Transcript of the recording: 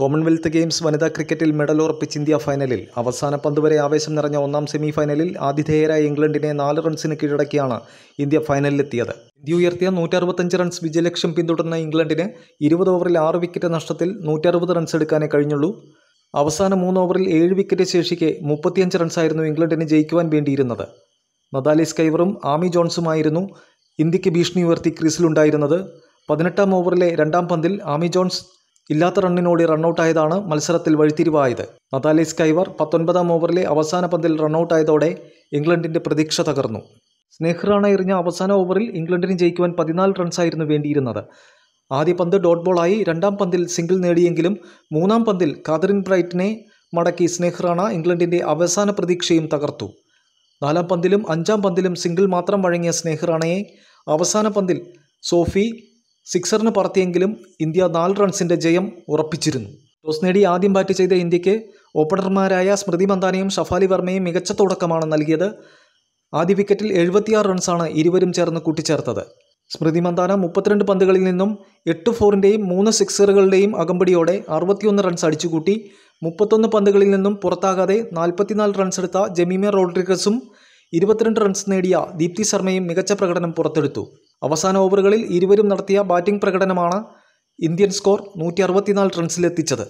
Commonwealth games വനിതാ ക്രിക്കറ്റിൽ medal ഉറപ്പിച്ച് ഇന്ത്യ ഫൈനലിൽ അവസാന പന്ത് വരെ ആവേശം നിറഞ്ഞ ഒന്നാം സെമി ഫൈനലിൽ ആതിഥേയരായ ഇംഗ്ലണ്ടിനെ നാല് റൺസിന് കീഴടക്കിയാണ് ഇന്ത്യ ഫൈനലിലെത്തിയത് ഇന്ത്യ ഉയർത്തിയ നൂറ്ററുപത്തഞ്ച് റൺസ് വിജയലക്ഷ്യം പിന്തുടർന്ന ഇംഗ്ലണ്ടിന് ഇരുപത് ഓവറിൽ ആറ് വിക്കറ്റ് നഷ്ടത്തിൽ നൂറ്ററുപത് റൺസ് എടുക്കാനേ കഴിഞ്ഞുള്ളൂ അവസാന മൂന്ന് ഓവറിൽ ഏഴ് വിക്കറ്റ് ശേഷിക്കെ മുപ്പത്തിയഞ്ച് റൺസായിരുന്നു ഇംഗ്ലണ്ടിന് ജയിക്കുവാൻ വേണ്ടിയിരുന്നത് നദാലി സ്കൈവറും ആമി ജോൺസുമായിരുന്നു ഇന്ത്യക്ക് ഭീഷണി ഉയർത്തി ക്രീസിലുണ്ടായിരുന്നത് പതിനെട്ടാം ഓവറിലെ രണ്ടാം പന്തിൽ ആമി ജോൺസ് ഇല്ലാത്ത റണ്ണിനോടി റണ്ണൌട്ടായതാണ് മത്സരത്തിൽ വഴിത്തിരിവായത് നതാലി സ്കൈവർ പത്തൊൻപതാം ഓവറിലെ അവസാന പന്തിൽ റണ്ണൌട്ടായതോടെ ഇംഗ്ലണ്ടിൻ്റെ പ്രതീക്ഷ തകർന്നു സ്നേഹ്റാണ എറിഞ്ഞ അവസാന ഓവറിൽ ഇംഗ്ലണ്ടിന് ജയിക്കുവാൻ പതിനാല് റൺസായിരുന്നു വേണ്ടിയിരുന്നത് ആദ്യ പന്ത് ഡോട്ട് ബോളായി രണ്ടാം പന്തിൽ സിംഗിൾ നേടിയെങ്കിലും മൂന്നാം പന്തിൽ കാതറിൻ ബ്രൈറ്റിനെ മടക്കി സ്നേഹറാണ ഇംഗ്ലണ്ടിൻ്റെ അവസാന പ്രതീക്ഷയും തകർത്തു നാലാം പന്തിലും അഞ്ചാം പന്തിലും സിംഗിൾ മാത്രം വഴങ്ങിയ സ്നേഹ്റാണയെ അവസാന പന്തിൽ സോഫി സിക്സറിന് പുറത്തിയെങ്കിലും ഇന്ത്യ നാല് റൺസിൻ്റെ ജയം ഉറപ്പിച്ചിരുന്നു ടോസ് നേടി ആദ്യം ബാറ്റ് ചെയ്ത ഇന്ത്യക്ക് ഓപ്പണർമാരായ സ്മൃതി മന്ദാനയും ഷഫാലി വർമ്മയും മികച്ച തുടക്കമാണ് നൽകിയത് ആദ്യ വിക്കറ്റിൽ എഴുപത്തിയാറ് റൺസാണ് ഇരുവരും ചേർന്ന് കൂട്ടിച്ചേർത്തത് സ്മൃതി മന്ദാന മുപ്പത്തിരണ്ട് പന്തുകളിൽ നിന്നും എട്ട് ഫോറിൻ്റെയും മൂന്ന് സിക്സറുകളുടെയും അകമ്പടിയോടെ അറുപത്തിയൊന്ന് റൺസ് അടിച്ചുകൂട്ടി മുപ്പത്തൊന്ന് പന്തുകളിൽ നിന്നും പുറത്താകാതെ നാൽപ്പത്തിനാല് റൺസ് എടുത്ത ജമീമ റോഡ്രിഗസും ഇരുപത്തിരണ്ട് റൺസ് നേടിയ ദീപ്തി ശർമ്മയും മികച്ച പ്രകടനം പുറത്തെടുത്തു അവസാന ഓവറുകളിൽ ഇരുവരും നടത്തിയ ബാറ്റിംഗ് പ്രകടനമാണ് ഇന്ത്യൻ സ്കോർ നൂറ്റി അറുപത്തിനാല് റൺസിലെത്തിച്ചത്